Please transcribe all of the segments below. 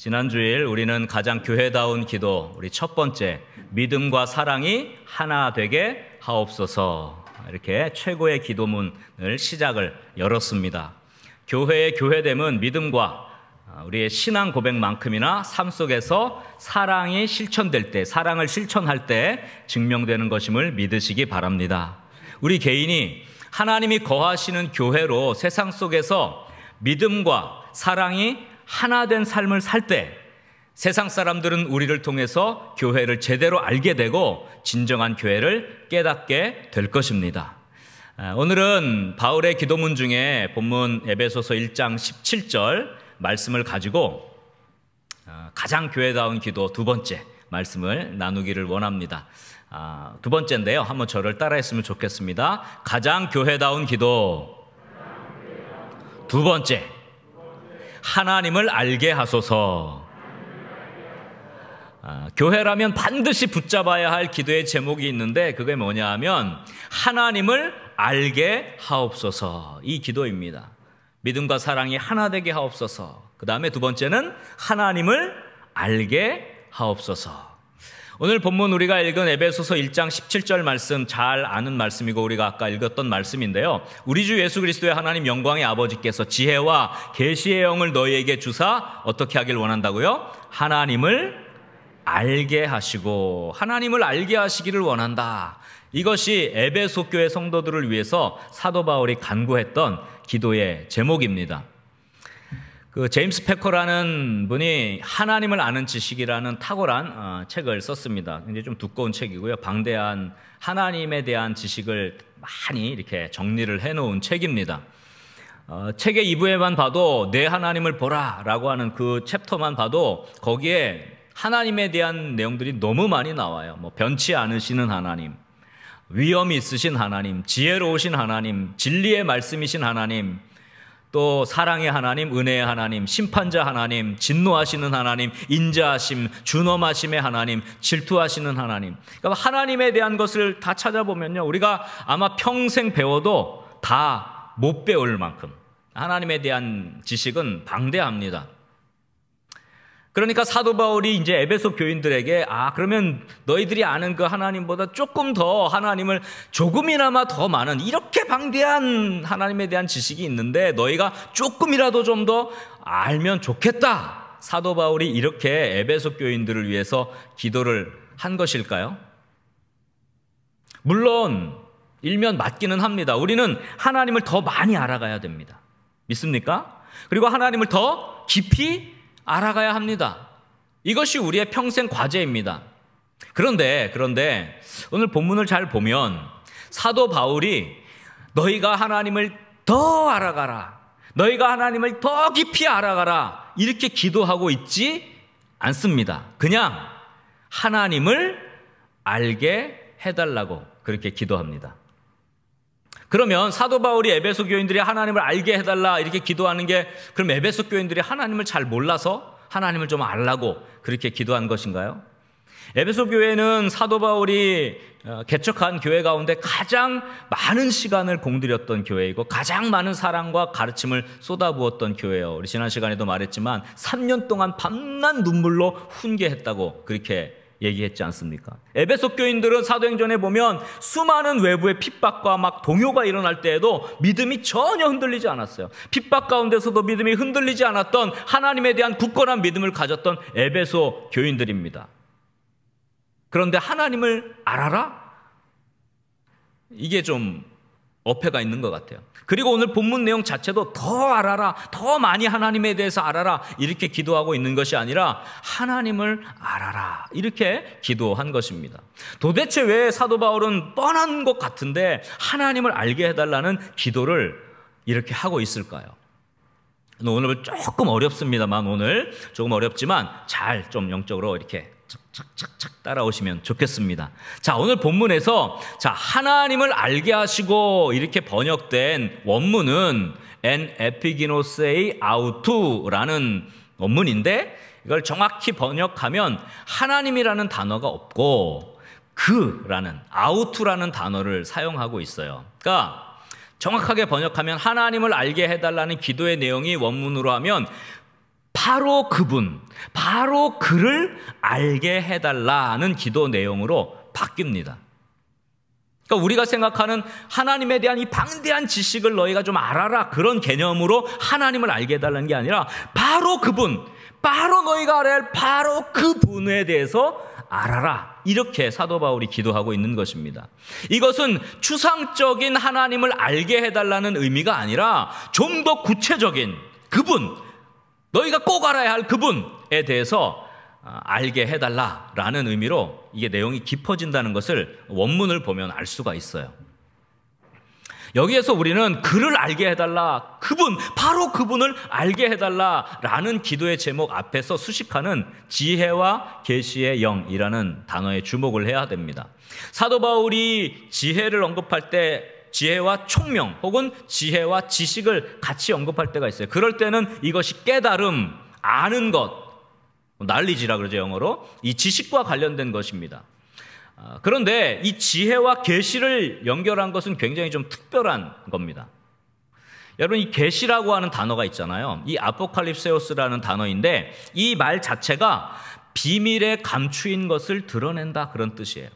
지난주에 우리는 가장 교회다운 기도, 우리 첫 번째, 믿음과 사랑이 하나 되게 하옵소서. 이렇게 최고의 기도문을 시작을 열었습니다. 교회의 교회됨은 믿음과 아, 우리의 신앙 고백만큼이나 삶 속에서 사랑이 실천될 때, 사랑을 실천할 때 증명되는 것임을 믿으시기 바랍니다. 우리 개인이 하나님이 거하시는 교회로 세상 속에서 믿음과 사랑이 하나 된 삶을 살 때 세상 사람들은 우리를 통해서 교회를 제대로 알게 되고 진정한 교회를 깨닫게 될 것입니다. 아, 오늘은 바울의 기도문 중에 본문 에베소서 1장 17절 말씀을 가지고 아, 가장 교회다운 기도 두 번째 말씀을 나누기를 원합니다. 아, 두 번째인데요. 한번 저를 따라했으면 좋겠습니다. 가장 교회다운 기도. 두 번째. 하나님을 알게 하소서. 아, 교회라면 반드시 붙잡아야 할 기도의 제목이 있는데 그게 뭐냐 하면 하나님을 알게 하옵소서 이 기도입니다. 믿음과 사랑이 하나 되게 하옵소서. 그 다음에 두 번째는 하나님을 알게 하옵소서. 오늘 본문 우리가 읽은 에베소서 1장 17절 말씀 잘 아는 말씀이고 우리가 아까 읽었던 말씀인데요. 우리 주 예수 그리스도의 하나님 영광의 아버지께서 지혜와 계시의 영을 너희에게 주사 어떻게 하길 원한다고요? 하나님을 알게 하시고 하나님을 알게 하시기를 원한다. 이것이 에베소 교회 성도들을 위해서 사도 바울이 간구했던 기도의 제목입니다. 그 제임스 패커라는 분이 하나님을 아는 지식이라는 탁월한 어, 책을 썼습니다. 굉장좀 두꺼운 책이고요. 방대한 하나님에 대한 지식을 많이 이렇게 정리를 해놓은 책입니다. 어, 책의 2부에만 봐도 내 하나님을 보라라고 하는 그 챕터만 봐도 거기에 하나님에 대한 내용들이 너무 많이 나와요. 뭐 변치 않으시는 하나님, 위험이 있으신 하나님, 지혜로우신 하나님, 진리의 말씀이신 하나님, 또 사랑의 하나님, 은혜의 하나님, 심판자 하나님, 진노하시는 하나님, 인자하심, 준엄하심의 하나님, 질투하시는 하나님. 그러니까 하나님에 대한 것을 다 찾아보면요. 우리가 아마 평생 배워도 다 못 배울 만큼 하나님에 대한 지식은 방대합니다. 그러니까 사도 바울이 이제 에베소 교인들에게 아 그러면 너희들이 아는 그 하나님보다 조금 더 하나님을 조금이나마 더 많은 이렇게 방대한 하나님에 대한 지식이 있는데 너희가 조금이라도 좀 더 알면 좋겠다. 사도 바울이 이렇게 에베소 교인들을 위해서 기도를 한 것일까요? 물론 일면 맞기는 합니다. 우리는 하나님을 더 많이 알아가야 됩니다. 믿습니까? 그리고 하나님을 더 깊이 알아가야 합니다. 이것이 우리의 평생 과제입니다. 그런데, 그런데 오늘 본문을 잘 보면 사도 바울이 너희가 하나님을 더 알아가라. 너희가 하나님을 더 깊이 알아가라. 이렇게 기도하고 있지 않습니다. 그냥 하나님을 알게 해달라고 그렇게 기도합니다. 그러면 사도 바울이 에베소 교인들이 하나님을 알게 해달라 이렇게 기도하는 게 그럼 에베소 교인들이 하나님을 잘 몰라서 하나님을 좀 알라고 그렇게 기도한 것인가요? 에베소 교회는 사도 바울이 어, 개척한 교회 가운데 가장 많은 시간을 공들였던 교회이고 가장 많은 사랑과 가르침을 쏟아부었던 교회예요. 우리 지난 시간에도 말했지만 3년 동안 밤낮 눈물로 훈계했다고 그렇게 얘기했지 않습니까? 에베소 교인들은 사도행전에 보면 수많은 외부의 핍박과 막 동요가 일어날 때에도 믿음이 전혀 흔들리지 않았어요. 핍박 가운데서도 믿음이 흔들리지 않았던 하나님에 대한 굳건한 믿음을 가졌던 에베소 교인들입니다. 그런데 하나님을 알아라? 이게 좀 어폐가 있는 것 같아요. 그리고 오늘 본문 내용 자체도 더 알아라, 더 많이 하나님에 대해서 알아라, 이렇게 기도하고 있는 것이 아니라 하나님을 알아라, 이렇게 기도한 것입니다. 도대체 왜 사도 바울은 뻔한 것 같은데 하나님을 알게 해달라는 기도를 이렇게 하고 있을까요? 오늘 뭐 조금 어렵습니다만, 오늘 조금 어렵지만 잘 좀 영적으로 이렇게 착착착착 따라오시면 좋겠습니다. 자, 오늘 본문에서 자, 하나님을 알게 하시고 이렇게 번역된 원문은 e 에피기노세이 아우투라는 원문인데 이걸 정확히 번역하면 하나님이라는 단어가 없고 그라는 아우투라는 단어를 사용하고 있어요. 그러니까 정확하게 번역하면 하나님을 알게 해달라는 기도의 내용이 원문으로 하면 바로 그분, 바로 그를 알게 해달라는 기도 내용으로 바뀝니다. 그러니까 우리가 생각하는 하나님에 대한 이 방대한 지식을 너희가 좀 알아라 그런 개념으로 하나님을 알게 해달라는 게 아니라 바로 그분, 바로 너희가 알아야 할 바로 그분에 대해서 알아라. 이렇게 사도 바울이 기도하고 있는 것입니다. 이것은 추상적인 하나님을 알게 해달라는 의미가 아니라 좀 더 구체적인 그분, 너희가 꼭 알아야 할 그분에 대해서 아, 알게 해달라라는 의미로 이게 내용이 깊어진다는 것을 원문을 보면 알 수가 있어요. 여기에서 우리는 그를 알게 해달라. 그분, 바로 그분을 알게 해달라. 라는 기도의 제목 앞에서 수식하는 지혜와 계시의 영이라는 단어에 주목을 해야 됩니다. 사도 바울이 지혜를 언급할 때 지혜와 총명 혹은 지혜와 지식을 같이 언급할 때가 있어요. 그럴 때는 이것이 깨달음, 아는 것, 난리지라 뭐 그러죠 영어로 이 지식과 관련된 것입니다. 아, 그런데 이 지혜와 계시를 연결한 것은 굉장히 좀 특별한 겁니다. 여러분 이 계시라고 하는 단어가 있잖아요. 이 아포칼립세오스라는 단어인데 이 말 자체가 비밀에 감추인 것을 드러낸다 그런 뜻이에요.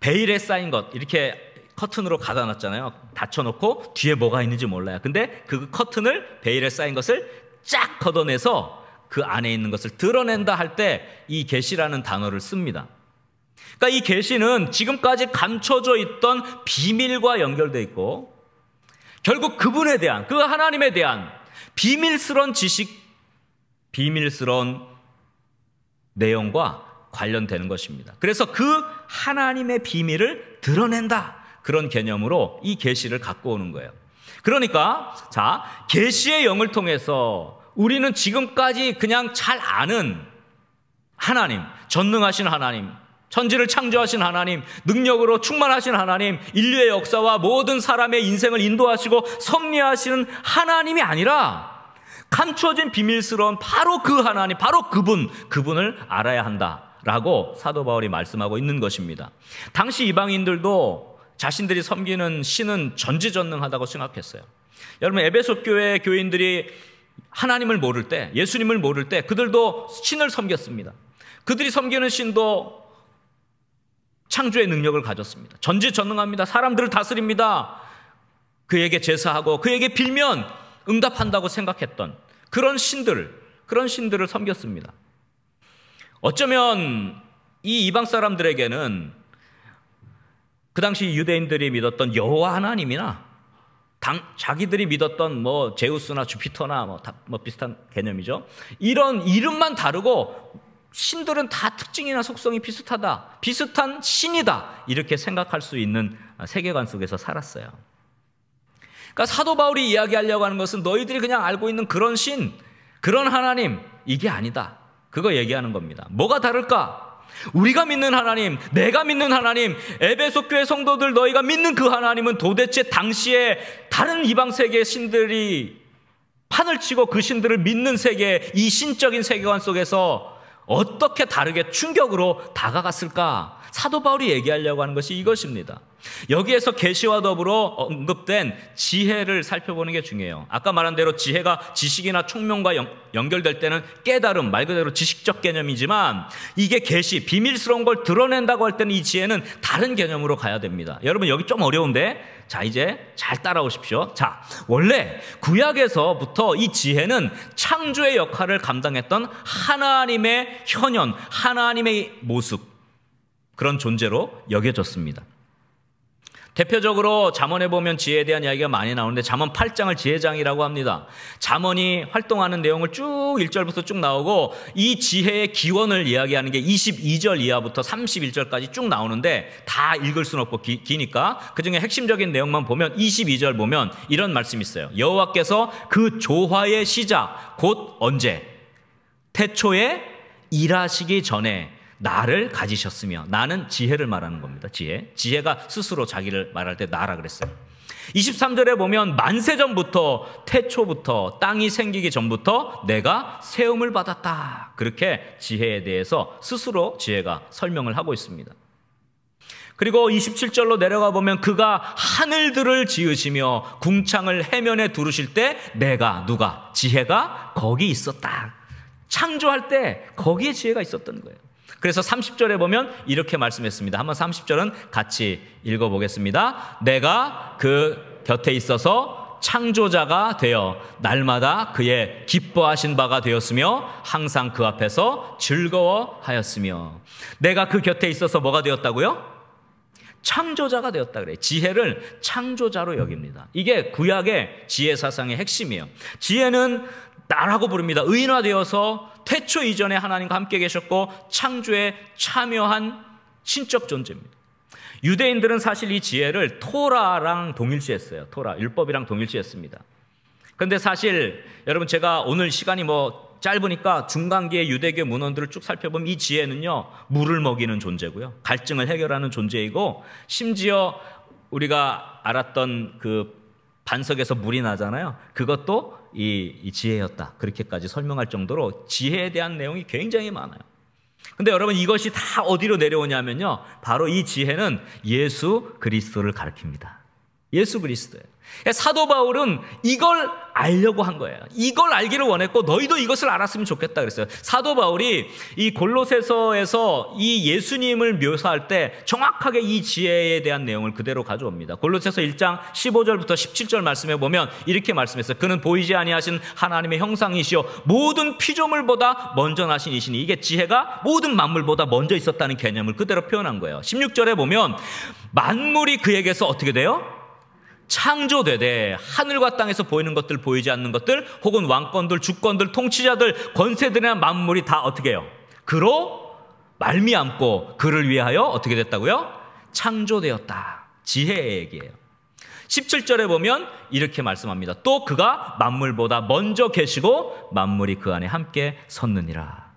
베일에 쌓인 것 이렇게 커튼으로 가다놨잖아요. 닫혀놓고 뒤에 뭐가 있는지 몰라요. 근데 그 커튼을 베일에 쌓인 것을 쫙 걷어내서 그 안에 있는 것을 드러낸다 할 때 이 계시라는 단어를 씁니다. 그러니까 이 계시는 지금까지 감춰져 있던 비밀과 연결돼 있고 결국 그분에 대한 그 하나님에 대한 비밀스런 지식, 비밀스런 내용과 관련되는 것입니다. 그래서 그 하나님의 비밀을 드러낸다. 그런 개념으로 이 계시를 갖고 오는 거예요. 그러니까 자, 계시의 영을 통해서 우리는 지금까지 그냥 잘 아는 하나님, 전능하신 하나님, 천지를 창조하신 하나님, 능력으로 충만하신 하나님, 인류의 역사와 모든 사람의 인생을 인도하시고 섭리하시는 하나님이 아니라 감추어진 비밀스러운 바로 그 하나님, 바로 그분, 그분을 알아야 한다. 라고 사도 바울이 말씀하고 있는 것입니다. 당시 이방인들도 자신들이 섬기는 신은 전지전능하다고 생각했어요. 여러분 에베소 교회 교인들이 하나님을 모를 때, 예수님을 모를 때 그들도 신을 섬겼습니다. 그들이 섬기는 신도 창조의 능력을 가졌습니다. 전지전능합니다. 사람들을 다스립니다. 그에게 제사하고 그에게 빌면 응답한다고 생각했던 그런 신들, 그런 신들을 섬겼습니다. 어쩌면 이 이방 사람들에게는 그 당시 유대인들이 믿었던 여호와 하나님이나 당, 자기들이 믿었던 뭐 제우스나 주피터나 뭐, 다, 뭐 비슷한 개념이죠. 이런 이름만 다르고 신들은 다 특징이나 속성이 비슷하다. 비슷한 신이다. 이렇게 생각할 수 있는 세계관 속에서 살았어요. 그러니까 사도 바울이 이야기하려고 하는 것은 너희들이 그냥 알고 있는 그런 신, 그런 하나님, 이게 아니다. 그거 얘기하는 겁니다. 뭐가 다를까? 우리가 믿는 하나님, 내가 믿는 하나님, 에베소 교회 성도들 너희가 믿는 그 하나님은 도대체 당시에 다른 이방 세계 신들이 판을 치고 그 신들을 믿는 세계, 이 신적인 세계관 속에서 어떻게 다르게 충격으로 다가갔을까? 사도 바울이 얘기하려고 하는 것이 이것입니다. 여기에서 계시와 더불어 언급된 지혜를 살펴보는 게 중요해요. 아까 말한 대로 지혜가 지식이나 총명과 연, 결될 때는 깨달음 말 그대로 지식적 개념이지만 이게 계시 비밀스러운 걸 드러낸다고 할 때는 이 지혜는 다른 개념으로 가야 됩니다. 여러분 여기 좀 어려운데 자, 이제 잘 따라오십시오. 자, 원래 구약에서부터 이 지혜는 창조의 역할을 감당했던 하나님의 현현, 하나님의 모습, 그런 존재로 여겨졌습니다. 대표적으로 잠언에 보면 지혜에 대한 이야기가 많이 나오는데 잠언 8장을 지혜장이라고 합니다. 잠언이 활동하는 내용을 쭉 1절부터 쭉 나오고 이 지혜의 기원을 이야기하는 게 22절 이하부터 31절까지 쭉 나오는데 다 읽을 수는 없고 기, 니까 그중에 핵심적인 내용만 보면 22절 보면 이런 말씀이 있어요. 여호와께서 그 조화의 시작 곧 언제 태초에 일하시기 전에 나를 가지셨으며 나는 지혜를 말하는 겁니다. 지혜. 지혜가 스스로 자기를 말할 때 나라 그랬어요. 23절에 보면 만세 전부터 태초부터 땅이 생기기 전부터 내가 세움을 받았다. 그렇게 지혜에 대해서 스스로 지혜가 설명을 하고 있습니다. 그리고 27절로 내려가 보면 그가 하늘들을 지으시며 궁창을 해면에 두르실 때 내가 누가 지혜가 거기 있었다. 창조할 때 거기에 지혜가 있었던 거예요. 그래서 30절에 보면 이렇게 말씀했습니다. 한번 30절은 같이 읽어보겠습니다. 내가 그 곁에 있어서 창조자가 되어 날마다 그의 기뻐하신 바가 되었으며 항상 그 앞에서 즐거워하였으며 내가 그 곁에 있어서 뭐가 되었다고요? 창조자가 되었다 그래요. 지혜를 창조자로 여깁니다. 이게 구약의 지혜 사상의 핵심이에요. 지혜는 나라고 부릅니다. 의인화되어서 태초 이전에 하나님과 함께 계셨고 창조에 참여한 신적 존재입니다. 유대인들은 사실 이 지혜를 토라랑 동일시했어요. 토라, 율법이랑 동일시했습니다. 근데 사실 여러분 제가 오늘 시간이 뭐 짧으니까 중간기의 유대교 문헌들을 쭉 살펴보면 이 지혜는요, 물을 먹이는 존재고요. 갈증을 해결하는 존재이고 심지어 우리가 알았던 그 반석에서 물이 나잖아요. 그것도 이, 지혜였다. 그렇게까지 설명할 정도로 지혜에 대한 내용이 굉장히 많아요. 근데 여러분 이것이 다 어디로 내려오냐면요. 바로 이 지혜는 예수 그리스도를 가리킵니다. 예수 그리스도예요. 사도 바울은 이걸 알려고 한 거예요. 이걸 알기를 원했고 너희도 이것을 알았으면 좋겠다 그랬어요. 사도 바울이 이 골로새서에서 이 예수님을 묘사할 때 정확하게 이 지혜에 대한 내용을 그대로 가져옵니다. 골로새서 1장 15절부터 17절 말씀해 보면 이렇게 말씀했어요. 그는 보이지 아니하신 하나님의 형상이시요 모든 피조물보다 먼저 나신 이신이 이게 지혜가 모든 만물보다 먼저 있었다는 개념을 그대로 표현한 거예요. 16절에 보면 만물이 그에게서 어떻게 돼요? 창조되되 하늘과 땅에서 보이는 것들 보이지 않는 것들 혹은 왕권들 주권들 통치자들 권세들이나 만물이 다 어떻게 해요? 그로 말미암고 그를 위하여 어떻게 됐다고요? 창조되었다. 지혜의 얘기예요. 17절에 보면 이렇게 말씀합니다. 또 그가 만물보다 먼저 계시고 만물이 그 안에 함께 섰느니라.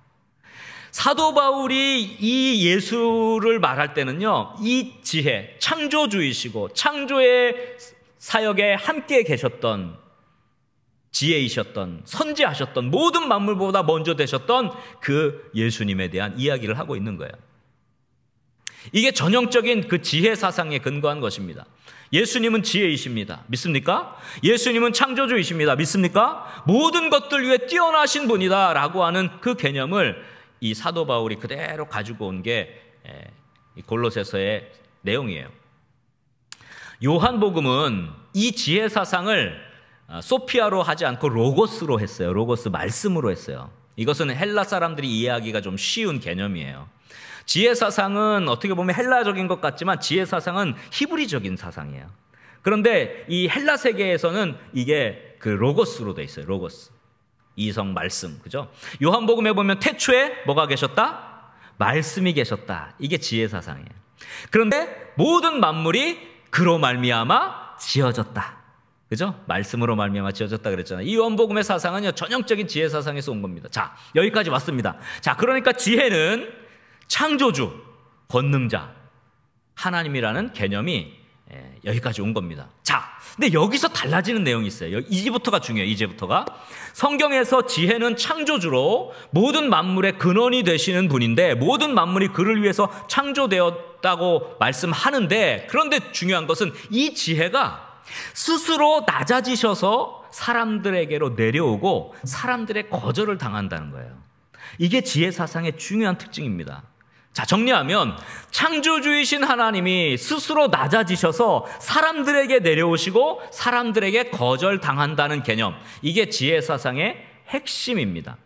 사도 바울이 이 예수를 말할 때는요, 이 지혜, 창조주의시고, 창조의 사역에 함께 계셨던 지혜이셨던 선지하셨던 모든 만물보다 먼저 되셨던 그 예수님에 대한 이야기를 하고 있는 거예요. 이게 전형적인 그 지혜 사상에 근거한 것입니다. 예수님은 지혜이십니다. 믿습니까? 예수님은 창조주이십니다. 믿습니까? 모든 것들 위에 뛰어나신 분이다라고 하는 그 개념을 이 사도 바울이 그대로 가지고 온 게 골로새서의 내용이에요. 요한복음은 이 지혜 사상을 아, 소피아로 하지 않고 로고스로 했어요. 로고스 말씀으로 했어요. 이것은 헬라 사람들이 이해하기가 좀 쉬운 개념이에요. 지혜 사상은 어떻게 보면 헬라적인 것 같지만 지혜 사상은 히브리적인 사상이에요. 그런데 이 헬라 세계에서는 이게 그 로고스로 돼 있어요. 로고스. 이성 말씀. 그죠? 요한복음에 보면 태초에 뭐가 계셨다? 말씀이 계셨다. 이게 지혜 사상이에요. 그런데 모든 만물이 그로 말미암아 지어졌다. 그죠? 말씀으로 말미암아 지어졌다 그랬잖아요. 이 원복음의 사상은요 전형적인 지혜 사상에서 온 겁니다. 자 여기까지 왔습니다. 자 그러니까 지혜는 창조주, 권능자, 하나님이라는 개념이 예, 여기까지 온 겁니다. 자, 근데 여기서 달라지는 내용이 있어요. 이제부터가 중요해요. 이제부터가 성경에서 지혜는 창조주로 모든 만물의 근원이 되시는 분인데 모든 만물이 그를 위해서 창조되어 없다고 말씀하는데 그런데 중요한 것은 이 지혜가 스스로 낮아지셔서 사람들에게로 내려오고 사람들의 거절을 당한다는 거예요. 이게 지혜 사상의 중요한 특징입니다. 자, 정리하면 창조주이신 하나님이 스스로 낮아지셔서 사람들에게 내려오시고 사람들에게 거절당한다는 개념. 이게 지혜 사상의 핵심입니다.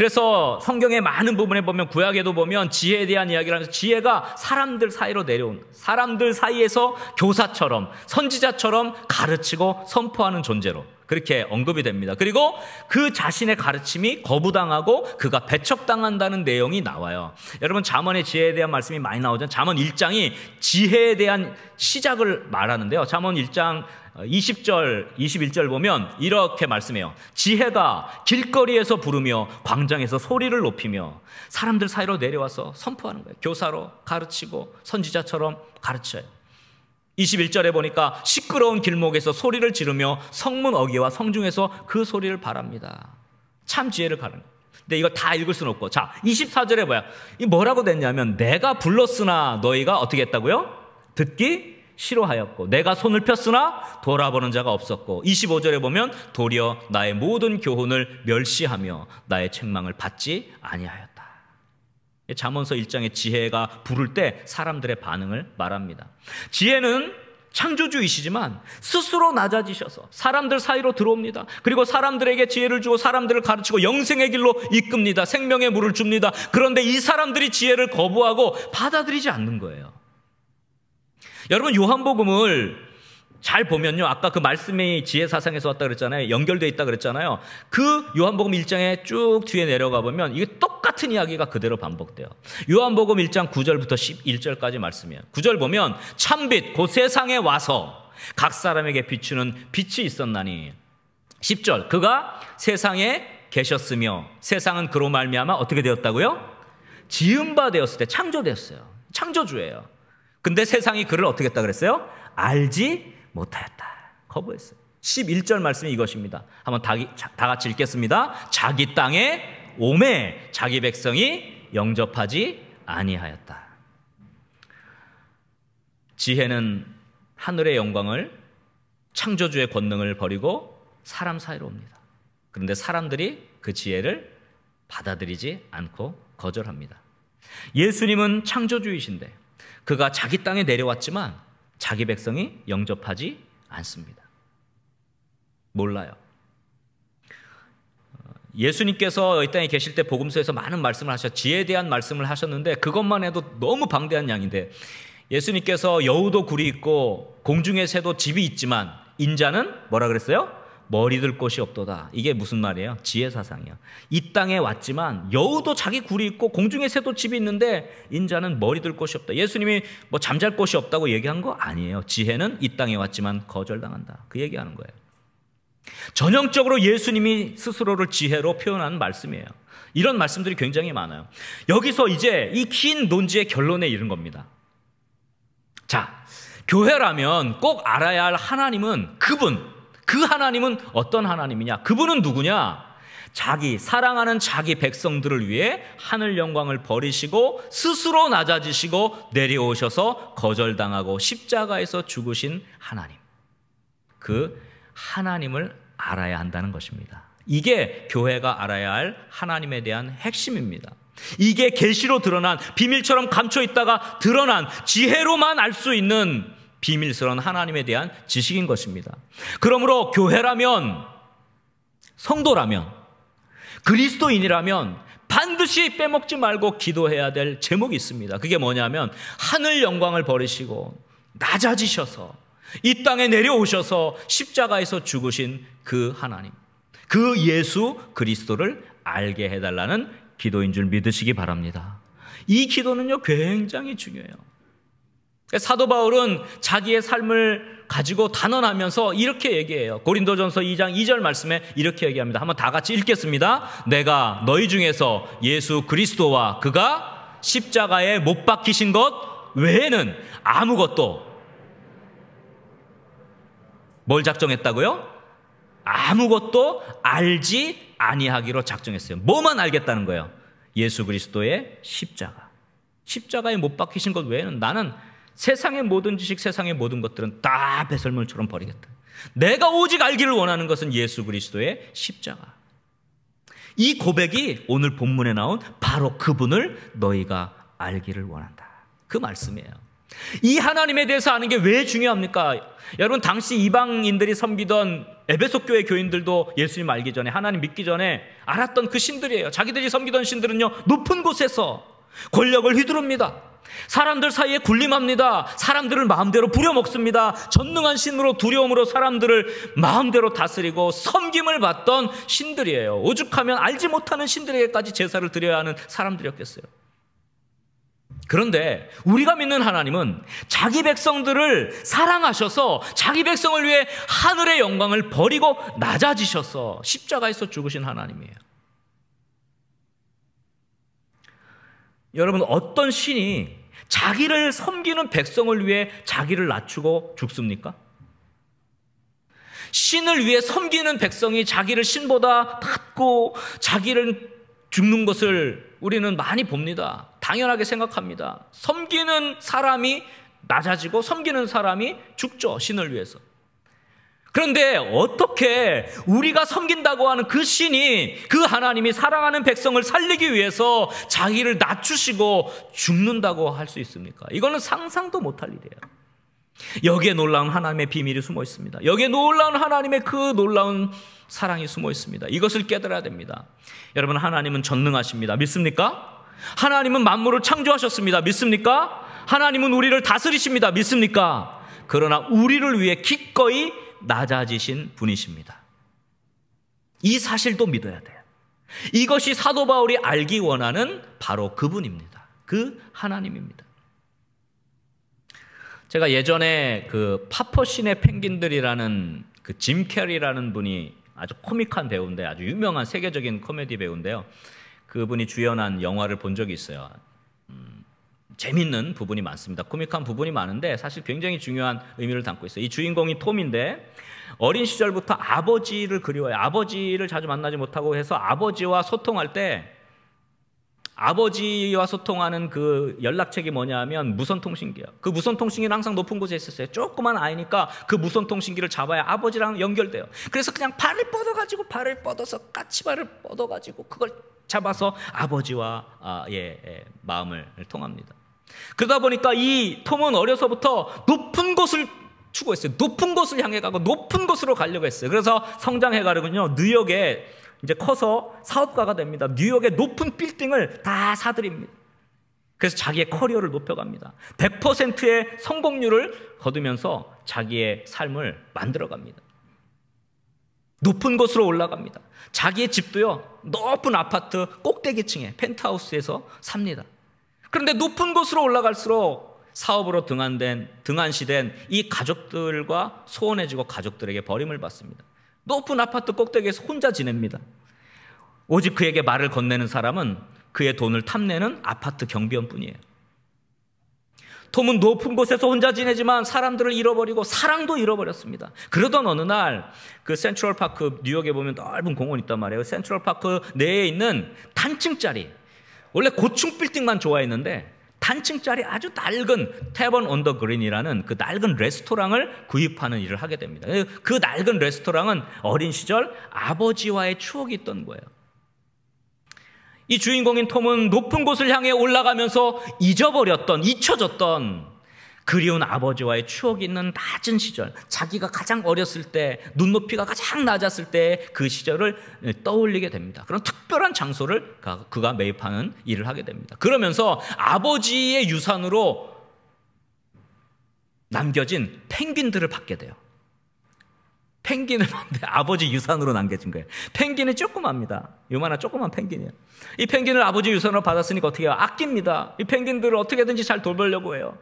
그래서 성경의 많은 부분에 보면 구약에도 보면 지혜에 대한 이야기를 하면서 지혜가 사람들 사이로 내려온 사람들 사이에서 교사처럼 선지자처럼 가르치고 선포하는 존재로 그렇게 언급이 됩니다. 그리고 그 자신의 가르침이 거부당하고 그가 배척당한다는 내용이 나와요. 여러분 잠언의 지혜에 대한 말씀이 많이 나오죠. 잠언 1장이 지혜에 대한 시작을 말하는데요. 잠언 1장 20절, 어, 21절 보면 이렇게 말씀해요. 지혜가 길거리에서 부르며 광장에서 소리를 높이며 사람들 사이로 내려와서 선포하는 거예요. 교사로 가르치고 선지자처럼 가르쳐요. 21절에 보니까 시끄러운 길목에서 소리를 지르며 성문 어귀와 성중에서 그 소리를 바랍니다. 참 지혜를 가는 거예요. 근데 이거 다 읽을 수는 없고. 자, 24절에 뭐야? 이 뭐라고 됐냐면 내가 불렀으나 너희가 어떻게 했다고요? 듣기 싫어하였고 내가 손을 폈으나 돌아보는 자가 없었고 25절에 보면 도리어 나의 모든 교훈을 멸시하며 나의 책망을 받지 아니하였다. 잠언서 1장의 지혜가 부를 때 사람들의 반응을 말합니다. 지혜는 창조주이시지만 스스로 낮아지셔서 사람들 사이로 들어옵니다. 그리고 사람들에게 지혜를 주고 사람들을 가르치고 영생의 길로 이끕니다. 생명의 물을 줍니다. 그런데 이 사람들이 지혜를 거부하고 받아들이지 않는 거예요. 여러분 요한복음을 잘 보면요. 아까 그 말씀이 지혜 사상에서 왔다 그랬잖아요. 연결돼 있다 그랬잖아요. 그 요한복음 1장에 쭉 뒤에 내려가 보면 이게 똑같은 이야기가 그대로 반복돼요. 요한복음 1장 9절부터 11절까지 말씀이에요. 9절 보면 참빛 곧 세상에 와서 각 사람에게 비추는 빛이 있었나니 10절 그가 세상에 계셨으며 세상은 그로 말미암아 어떻게 되었다고요? 지음바 되었을 때 창조되었어요. 창조주예요. 근데 세상이 그를 어떻게 했다 그랬어요? 알지 못하였다. 거부했어요. 11절 말씀이 이것입니다. 한번 다, 다 같이 읽겠습니다. 자기 땅에 오매 자기 백성이 영접하지 아니하였다. 지혜는 하늘의 영광을 창조주의 권능을 버리고 사람 사이로 옵니다. 그런데 사람들이 그 지혜를 받아들이지 않고 거절합니다. 예수님은 창조주이신데 그가 자기 땅에 내려왔지만 자기 백성이 영접하지 않습니다. 몰라요. 예수님께서 이 땅에 계실 때 복음서에서 많은 말씀을 하셨, 지에 대한 말씀을 하셨는데 그것만 해도 너무 방대한 양인데 예수님께서 여우도 굴이 있고 공중의 새도 집이 있지만 인자는 뭐라 그랬어요? 머리들 곳이 없도다. 이게 무슨 말이에요? 지혜 사상이요이 땅에 왔지만 여우도 자기 굴이 있고 공중에 새도 집이 있는데 인자는 머리들 곳이 없다. 예수님이 뭐 잠잘 곳이 없다고 얘기한 거 아니에요. 지혜는 이 땅에 왔지만 거절당한다. 그 얘기하는 거예요. 전형적으로 예수님이 스스로를 지혜로 표현하는 말씀이에요. 이런 말씀들이 굉장히 많아요. 여기서 이제 이 긴 논지의 결론에 이른 겁니다. 자, 교회라면 꼭 알아야 할 하나님은 그분, 그 하나님은 어떤 하나님이냐? 그분은 누구냐? 자기 사랑하는 자기 백성들을 위해 하늘 영광을 버리시고 스스로 낮아지시고 내려오셔서 거절당하고 십자가에서 죽으신 하나님. 그 하나님을 알아야 한다는 것입니다. 이게 교회가 알아야 할 하나님에 대한 핵심입니다. 이게 계시로 드러난 비밀처럼 감춰 있다가 드러난 지혜로만 알 수 있는 비밀스러운 하나님에 대한 지식인 것입니다. 그러므로 교회라면 성도라면 그리스도인이라면 반드시 빼먹지 말고 기도해야 될 제목이 있습니다. 그게 뭐냐면 하늘 영광을 버리시고 낮아지셔서 이 땅에 내려오셔서 십자가에서 죽으신 그 하나님, 그 예수 그리스도를 알게 해달라는 기도인 줄 믿으시기 바랍니다. 이 기도는요, 굉장히 중요해요. 사도 바울은 자기의 삶을 가지고 단언하면서 이렇게 얘기해요. 고린도전서 2장 2절 말씀에 이렇게 얘기합니다. 한번 다 같이 읽겠습니다. 내가 너희 중에서 예수 그리스도와 그가 십자가에 못 박히신 것 외에는 아무것도 뭘 작정했다고요? 아무것도 알지 아니하기로 작정했어요. 뭐만 알겠다는 거예요? 예수 그리스도의 십자가. 십자가에 못 박히신 것 외에는 나는 세상의 모든 지식, 세상의 모든 것들은 다 배설물처럼 버리겠다. 내가 오직 알기를 원하는 것은 예수 그리스도의 십자가. 이 고백이 오늘 본문에 나온 바로 그분을 너희가 알기를 원한다. 그 말씀이에요. 이 하나님에 대해서 아는 게 왜 중요합니까? 여러분 당시 이방인들이 섬기던 에베소 교회 교인들도 예수님 알기 전에 하나님 믿기 전에 알았던 그 신들이에요. 자기들이 섬기던 신들은요 높은 곳에서 권력을 휘두릅니다. 사람들 사이에 군림합니다. 사람들을 마음대로 부려먹습니다. 전능한 신으로 두려움으로 사람들을 마음대로 다스리고 섬김을 받던 신들이에요. 오죽하면 알지 못하는 신들에게까지 제사를 드려야 하는 사람들이었겠어요. 그런데 우리가 믿는 하나님은 자기 백성들을 사랑하셔서 자기 백성을 위해 하늘의 영광을 버리고 낮아지셔서 십자가에서 죽으신 하나님이에요. 여러분, 어떤 신이 자기를 섬기는 백성을 위해 자기를 낮추고 죽습니까? 신을 위해 섬기는 백성이 자기를 신보다 낮고 자기를 죽는 것을 우리는 많이 봅니다. 당연하게 생각합니다. 섬기는 사람이 낮아지고 섬기는 사람이 죽죠. 신을 위해서. 그런데 어떻게 우리가 섬긴다고 하는 그 신이 그 하나님이 사랑하는 백성을 살리기 위해서 자기를 낮추시고 죽는다고 할 수 있습니까? 이거는 상상도 못할 일이에요. 여기에 놀라운 하나님의 비밀이 숨어 있습니다. 여기에 놀라운 하나님의 그 놀라운 사랑이 숨어 있습니다. 이것을 깨달아야 됩니다. 여러분, 하나님은 전능하십니다. 믿습니까? 하나님은 만물을 창조하셨습니다. 믿습니까? 하나님은 우리를 다스리십니다. 믿습니까? 그러나 우리를 위해 기꺼이 낮아지신 분이십니다. 이 사실도 믿어야 돼요. 이것이 사도 바울이 알기 원하는 바로 그분입니다. 그 하나님입니다. 제가 예전에 그 파퍼신의 펭귄들이라는 그 짐 캐리라는 분이 아주 코믹한 배우인데 아주 유명한 세계적인 코미디 배우인데요. 그분이 주연한 영화를 본 적이 있어요. 재밌는 부분이 많습니다. 코믹한 부분이 많은데 사실 굉장히 중요한 의미를 담고 있어요. 이 주인공이 톰인데 어린 시절부터 아버지를 그리워요. 아버지를 자주 만나지 못하고 해서 아버지와 소통할 때 아버지와 소통하는 그 연락책이 뭐냐면 무선통신기예요. 그 무선통신기는 항상 높은 곳에 있었어요. 조그만 아이니까 그 무선통신기를 잡아야 아버지랑 연결돼요. 그래서 그냥 발을 뻗어가지고 발을 뻗어서 까치발을 뻗어가지고 그걸 잡아서 아버지와 아, 예, 예, 마음을 통합니다. 그러다 보니까 이 톰은 어려서부터 높은 곳을 추구했어요. 높은 곳을 향해 가고 높은 곳으로 가려고 했어요. 그래서 성장해 가려군요 뉴욕에 이제 커서 사업가가 됩니다. 뉴욕의 높은 빌딩을 다 사들입니다. 그래서 자기의 커리어를 높여갑니다. 100%의 성공률을 거두면서 자기의 삶을 만들어갑니다. 높은 곳으로 올라갑니다. 자기의 집도요, 높은 아파트 꼭대기층에 펜트하우스에서 삽니다. 그런데 높은 곳으로 올라갈수록 사업으로 등한된, 등한시된 이 가족들과 소원해지고 가족들에게 버림을 받습니다. 높은 아파트 꼭대기에서 혼자 지냅니다. 오직 그에게 말을 건네는 사람은 그의 돈을 탐내는 아파트 경비원뿐이에요. 톰은 높은 곳에서 혼자 지내지만 사람들을 잃어버리고 사랑도 잃어버렸습니다. 그러던 어느 날 그 센트럴파크 뉴욕에 보면 넓은 공원 이 있단 말이에요. 센트럴파크 내에 있는 단층짜리 원래 고층 빌딩만 좋아했는데 단층짜리 아주 낡은 태번 온 더그린이라는그 낡은 레스토랑을 구입하는 일을 하게 됩니다. 그 낡은 레스토랑은 어린 시절 아버지와의 추억이 있던 거예요. 이 주인공인 톰은 높은 곳을 향해 올라가면서 잊어버렸던, 잊혀졌던 그리운 아버지와의 추억이 있는 낮은 시절, 자기가 가장 어렸을 때, 눈높이가 가장 낮았을 때 그 시절을 떠올리게 됩니다. 그런 특별한 장소를 그가 매입하는 일을 하게 됩니다. 그러면서 아버지의 유산으로 남겨진 펭귄들을 받게 돼요. 펭귄을 봤는데 아버지 유산으로 남겨진 거예요. 펭귄은 조그맣니다. 요만한 조그만 펭귄이에요. 이 펭귄을 아버지 유산으로 받았으니까 어떻게 해요? 아낍니다. 이 펭귄들을 어떻게든지 잘 돌보려고 해요.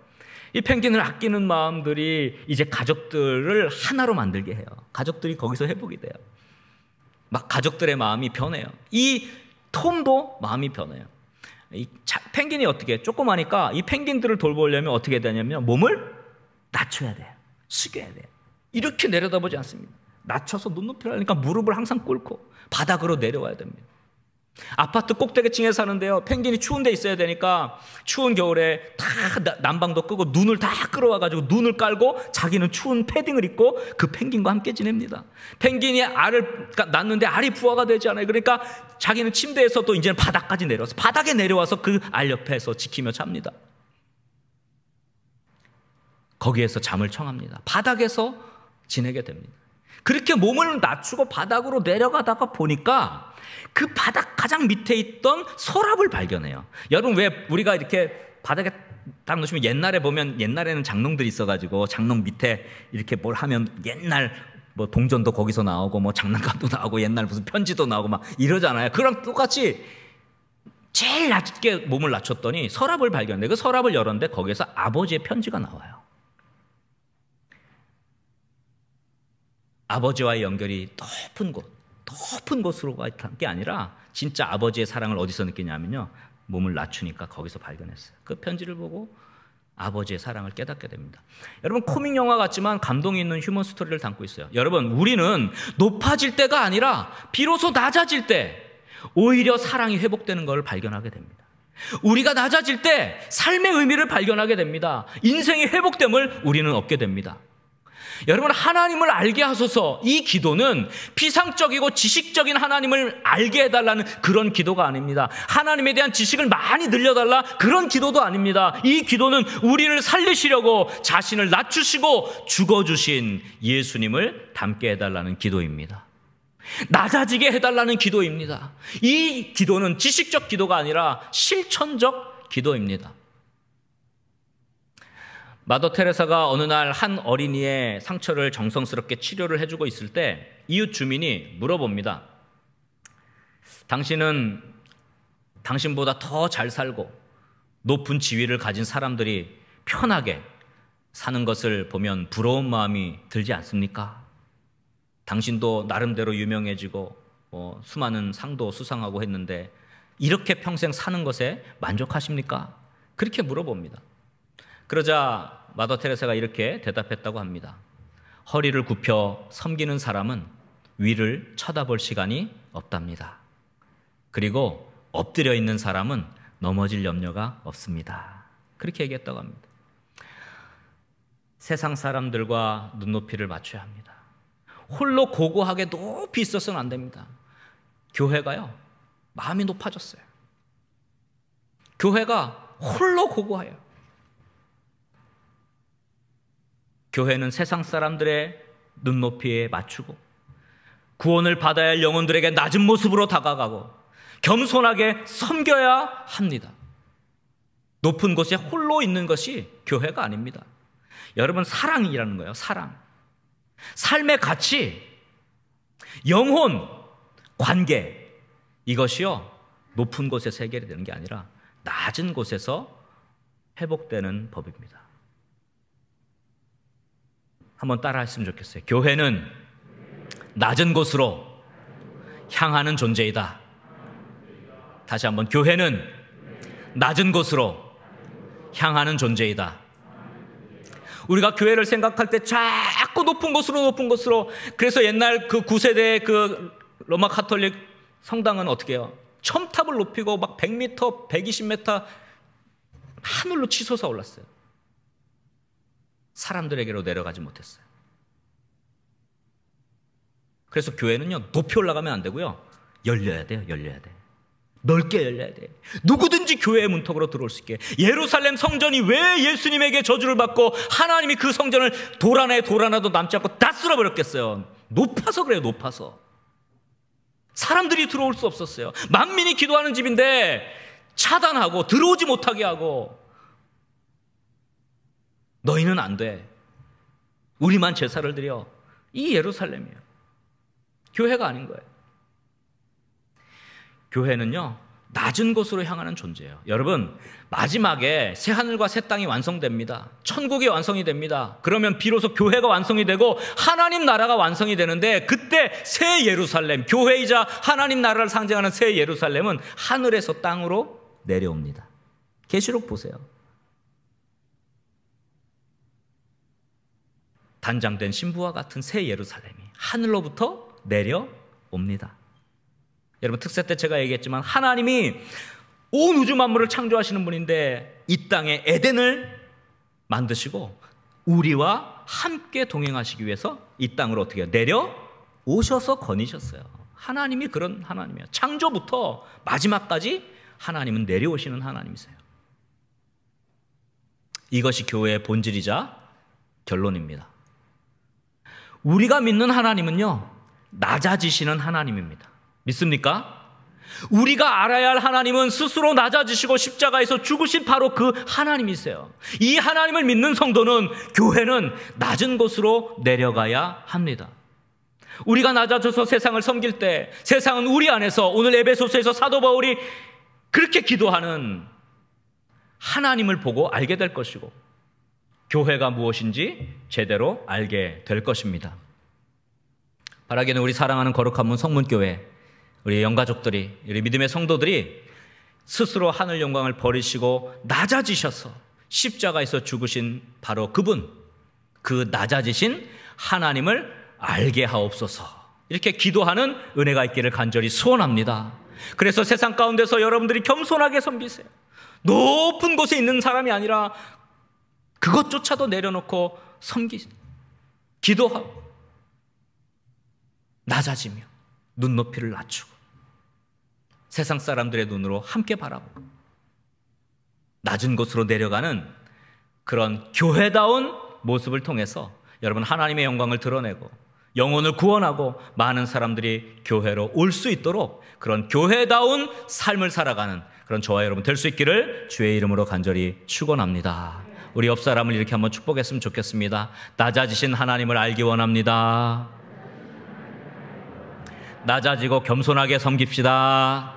이 펭귄을 아끼는 마음들이 이제 가족들을 하나로 만들게 해요. 가족들이 거기서 회복이 돼요. 막 가족들의 마음이 변해요. 이 톰도 마음이 변해요. 이 펭귄이 어떻게 조그마니까 이 펭귄들을 돌보려면 어떻게 되냐면 몸을 낮춰야 돼요. 숙여야 돼요. 이렇게 내려다보지 않습니다. 낮춰서 눈높이를 하니까 무릎을 항상 꿇고 바닥으로 내려와야 됩니다. 아파트 꼭대기층에 사는데요. 펭귄이 추운 데 있어야 되니까 추운 겨울에 다 난방도 끄고 눈을 다 끌어와가지고 눈을 깔고 자기는 추운 패딩을 입고 그 펭귄과 함께 지냅니다. 펭귄이 알을 그러니까 낳는데 알이 부화가 되지 않아요. 그러니까 자기는 침대에서 또 이제는 바닥까지 내려와서 바닥에 내려와서 그 알 옆에서 지키며 잡니다. 거기에서 잠을 청합니다. 바닥에서 지내게 됩니다. 그렇게 몸을 낮추고 바닥으로 내려가다가 보니까 그 바닥 가장 밑에 있던 서랍을 발견해요. 여러분 왜 우리가 이렇게 바닥에 딱 놓으시면 옛날에 보면 옛날에는 장롱들이 있어가지고 장롱 밑에 이렇게 뭘 하면 옛날 뭐 동전도 거기서 나오고 뭐 장난감도 나오고 옛날 무슨 편지도 나오고 막 이러잖아요. 그랑 똑같이 제일 낮게 몸을 낮췄더니 서랍을 발견해. 그 서랍을 열었는데 거기에서 아버지의 편지가 나와요. 아버지와의 연결이 높은 곳, 높은 곳으로 게 아니라 진짜 아버지의 사랑을 어디서 느끼냐면요. 몸을 낮추니까 거기서 발견했어요. 그 편지를 보고 아버지의 사랑을 깨닫게 됩니다. 여러분 코믹 영화 같지만 감동이 있는 휴먼 스토리를 담고 있어요. 여러분 우리는 높아질 때가 아니라 비로소 낮아질 때 오히려 사랑이 회복되는 것을 발견하게 됩니다. 우리가 낮아질 때 삶의 의미를 발견하게 됩니다. 인생이 회복됨을 우리는 얻게 됩니다. 여러분 하나님을 알게 하소서 이 기도는 피상적이고 지식적인 하나님을 알게 해달라는 그런 기도가 아닙니다. 하나님에 대한 지식을 많이 늘려달라 그런 기도도 아닙니다. 이 기도는 우리를 살리시려고 자신을 낮추시고 죽어주신 예수님을 닮게 해달라는 기도입니다. 낮아지게 해달라는 기도입니다. 이 기도는 지식적 기도가 아니라 실천적 기도입니다. 마더 테레사가 어느 날 한 어린이의 상처를 정성스럽게 치료를 해주고 있을 때 이웃 주민이 물어봅니다. 당신은 당신보다 더 잘 살고 높은 지위를 가진 사람들이 편하게 사는 것을 보면 부러운 마음이 들지 않습니까? 당신도 나름대로 유명해지고 뭐 수많은 상도 수상하고 했는데 이렇게 평생 사는 것에 만족하십니까? 그렇게 물어봅니다. 그러자 마더 테레사가 이렇게 대답했다고 합니다. 허리를 굽혀 섬기는 사람은 위를 쳐다볼 시간이 없답니다. 그리고 엎드려 있는 사람은 넘어질 염려가 없습니다. 그렇게 얘기했다고 합니다. 세상 사람들과 눈높이를 맞춰야 합니다. 홀로 고고하게 높이 있어서는 안 됩니다. 교회가요, 마음이 높아졌어요. 교회가 홀로 고고해요. 교회는 세상 사람들의 눈높이에 맞추고 구원을 받아야 할 영혼들에게 낮은 모습으로 다가가고 겸손하게 섬겨야 합니다. 높은 곳에 홀로 있는 것이 교회가 아닙니다. 여러분 사랑이라는 거예요. 사랑. 삶의 가치, 영혼, 관계 이것이요. 높은 곳에서 해결이 되는 게 아니라 낮은 곳에서 회복되는 법입니다. 한번 따라 했으면 좋겠어요. 교회는 낮은 곳으로 향하는 존재이다. 다시 한번 교회는 낮은 곳으로 향하는 존재이다. 우리가 교회를 생각할 때 자꾸 높은 곳으로 높은 곳으로 그래서 옛날 그구세대그 로마 카톨릭 성당은 어떻게 해요? 첨탑을 높이고 막 100m, 120m 하늘로 치솟아 올랐어요. 사람들에게로 내려가지 못했어요. 그래서 교회는요, 높이 올라가면 안 되고요. 열려야 돼요, 열려야 돼. 넓게 열려야 돼. 누구든지 교회의 문턱으로 들어올 수 있게. 예루살렘 성전이 왜 예수님에게 저주를 받고 하나님이 그 성전을 돌아내 돌아나도 남지 않고 다 쓸어버렸겠어요. 높아서 그래요, 높아서. 사람들이 들어올 수 없었어요. 만민이 기도하는 집인데 차단하고 들어오지 못하게 하고 너희는 안 돼. 우리만 제사를 드려. 이 예루살렘이에요. 교회가 아닌 거예요. 교회는요, 낮은 곳으로 향하는 존재예요. 여러분, 마지막에 새 하늘과 새 땅이 완성됩니다. 천국이 완성이 됩니다. 그러면 비로소 교회가 완성이 되고 하나님 나라가 완성이 되는데 그때 새 예루살렘, 교회이자 하나님 나라를 상징하는 새 예루살렘은 하늘에서 땅으로 내려옵니다. 계시록 보세요. 단장된 신부와 같은 새 예루살렘이 하늘로부터 내려옵니다. 여러분 특세 때 제가 얘기했지만 하나님이 온 우주 만물을 창조하시는 분인데 이 땅에 에덴을 만드시고 우리와 함께 동행하시기 위해서 이 땅으로 어떻게 내려오셔서 거니셨어요. 하나님이 그런 하나님이에요. 창조부터 마지막까지 하나님은 내려오시는 하나님이세요. 이것이 교회의 본질이자 결론입니다. 우리가 믿는 하나님은요, 낮아지시는 하나님입니다. 믿습니까? 우리가 알아야 할 하나님은 스스로 낮아지시고 십자가에서 죽으신 바로 그 하나님이세요. 이 하나님을 믿는 성도는 교회는 낮은 곳으로 내려가야 합니다. 우리가 낮아져서 세상을 섬길 때 세상은 우리 안에서 오늘 에베소서에서 사도 바울이 그렇게 기도하는 하나님을 보고 알게 될 것이고 교회가 무엇인지 제대로 알게 될 것입니다. 바라기는 우리 사랑하는 거룩한 문 성문교회, 우리 영가족들이, 우리 믿음의 성도들이 스스로 하늘 영광을 버리시고 낮아지셔서 십자가에서 죽으신 바로 그분, 그 낮아지신 하나님을 알게 하옵소서. 이렇게 기도하는 은혜가 있기를 간절히 소원합니다. 그래서 세상 가운데서 여러분들이 겸손하게 섬기세요. 높은 곳에 있는 사람이 아니라 그것조차도 내려놓고 섬기, 기도하고, 낮아지며, 눈높이를 낮추고, 세상 사람들의 눈으로 함께 바라보고, 낮은 곳으로 내려가는 그런 교회다운 모습을 통해서 여러분 하나님의 영광을 드러내고, 영혼을 구원하고 많은 사람들이 교회로 올 수 있도록 그런 교회다운 삶을 살아가는 그런 저와 여러분 될 수 있기를 주의 이름으로 간절히 축원합니다. 우리 옆 사람을 이렇게 한번 축복했으면 좋겠습니다. 낮아지신 하나님을 알기 원합니다. 낮아지고 겸손하게 섬깁시다.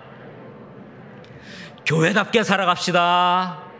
교회답게 살아갑시다.